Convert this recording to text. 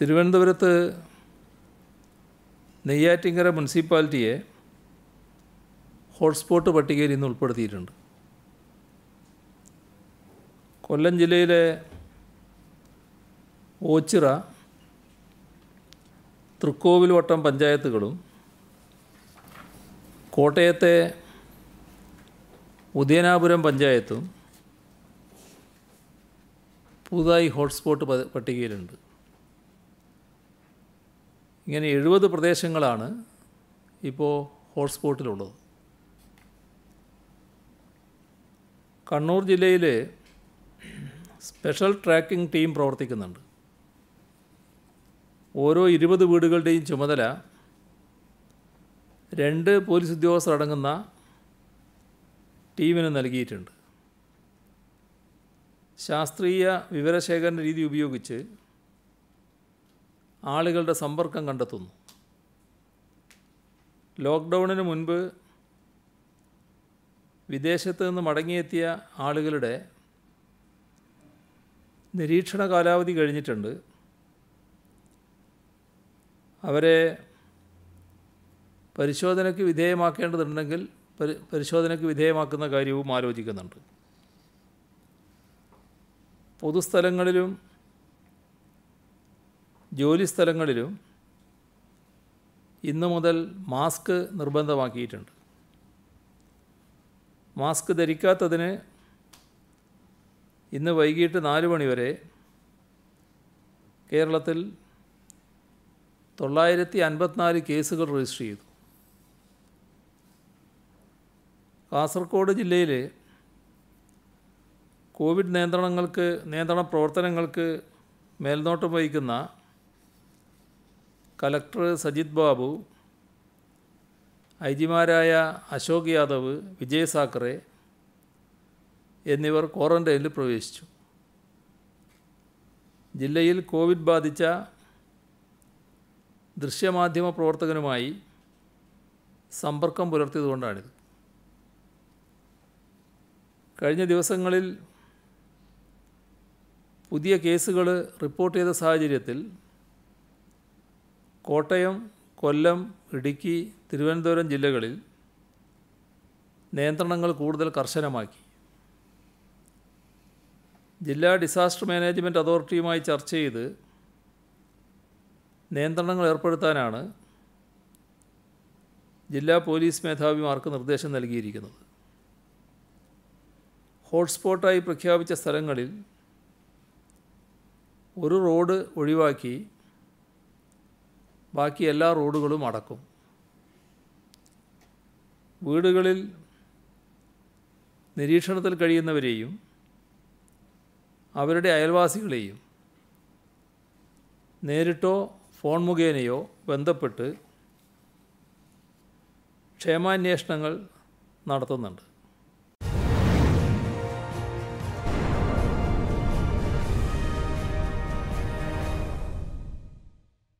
തിരുവനന്തപുരത്ത് നെയ്യാറ്റിങ്കര മുനിസിപ്പാലിറ്റിയെ ഹോട്ട്സ്പോട്ട് പട്ടികയിൽ ഇന്ന് ഉൾപ്പെടുത്തിയിട്ടുണ്ട് കൊല്ലം ജില്ലയിലെ ഓച്ചിറ തൃക്കോവിൽവട്ടം പഞ്ചായത്തുകളും കോട്ടയത്തെ ഉദയനാപുരം പഞ്ചായത്തും പുതുതായി ഹോട്ട്സ്പോട്ട് പട്ടികയിലുണ്ട് ഇങ്ങനെ എഴുപത് പ്രദേശങ്ങളാണ് ഇപ്പോൾ ഹോട്ട്സ്പോട്ടിലുള്ളത് കണ്ണൂർ ജില്ലയിൽ സ്പെഷ്യൽ ട്രാക്കിംഗ് ടീം പ്രവർത്തിക്കുന്നുണ്ട് ഓരോ ഇരുപത് വീടുകളുടെയും ചുമതല രണ്ട് പോലീസ് ഉദ്യോഗസ്ഥർ അടങ്ങുന്ന ടീമിന് നൽകിയിട്ടുണ്ട് ശാസ്ത്രീയ വിവരശേഖരണ രീതി ഉപയോഗിച്ച് ആളുകളുടെ സമ്പർക്കം കണ്ടെത്തുന്നു ലോക്ക്ഡൗണിന് മുൻപ് വിദേശത്ത് നിന്ന് മടങ്ങിയെത്തിയ ആളുകളുടെ നിരീക്ഷണ കാലാവധി കഴിഞ്ഞിട്ടുണ്ട് അവരെ പരിശോധനയ്ക്ക് വിധേയമാക്കേണ്ടതുണ്ടെങ്കിൽ പരിശോധനയ്ക്ക് വിധേയമാക്കുന്ന കാര്യവും ആലോചിക്കുന്നുണ്ട് പൊതുസ്ഥലങ്ങളിലും ജോലിസ്ഥലങ്ങളിലും ഇന്നു മുതൽ മാസ്ക് നിർബന്ധമാക്കിയിട്ടുണ്ട് മാസ്ക് ധരിക്കാത്തതിന് ഇന്ന് വൈകിട്ട് നാല് മണിവരെ കേരളത്തിൽ തൊള്ളായിരത്തി അൻപത്തിനാല് കേസുകൾ രജിസ്റ്റർ ചെയ്തു കാസർഗോഡ് ജില്ലയിൽ കോവിഡ് നിയന്ത്രണങ്ങൾക്ക് നിയന്ത്രണ പ്രവർത്തനങ്ങൾക്ക് മേൽനോട്ടം വഹിക്കുന്ന കലക്ടർ സജിത് ബാബു ഐ ജിമാരായ അശോക് യാദവ് വിജയ് സാക്കറെ എന്നിവർ ക്വാറന്റൈനിൽ പ്രവേശിച്ചു ജില്ലയിൽ കോവിഡ് ബാധിച്ച ദൃശ്യമാധ്യമ പ്രവർത്തകനുമായി സമ്പർക്കം പുലർത്തിയതുകൊണ്ടാണിത് കഴിഞ്ഞ ദിവസങ്ങളിൽ പുതിയ കേസുകൾ റിപ്പോർട്ട് ചെയ്ത സാഹചര്യത്തിൽ കോട്ടയം കൊല്ലം ഇടുക്കി തിരുവനന്തപുരം ജില്ലകളിൽ നിയന്ത്രണങ്ങൾ കൂടുതൽ കർശനമാക്കി ജില്ലാ ഡിസാസ്റ്റർ മാനേജ്മെൻറ്റ് അതോറിറ്റിയുമായി ചർച്ച ചെയ്ത് നിയന്ത്രണങ്ങൾ ഏർപ്പെടുത്താനാണ് ജില്ലാ പോലീസ് മേധാവിമാർക്ക് നിർദ്ദേശം നൽകിയിരിക്കുന്നത് ഹോട്ട്സ്പോട്ടായി പ്രഖ്യാപിച്ച സ്ഥലങ്ങളിൽ ഒരു റോഡ് ഒഴിവാക്കി ബാക്കി എല്ലാ റോഡുകളും അടക്കും വീടുകളിൽ നിരീക്ഷണത്തിൽ കഴിയുന്നവരെയും അവരുടെ അയൽവാസികളെയും നേരിട്ടോ ഫോൺ മുഖേനയോ ബന്ധപ്പെട്ട് ക്ഷേമാന്വേഷണങ്ങൾ നടത്തുന്നുണ്ട്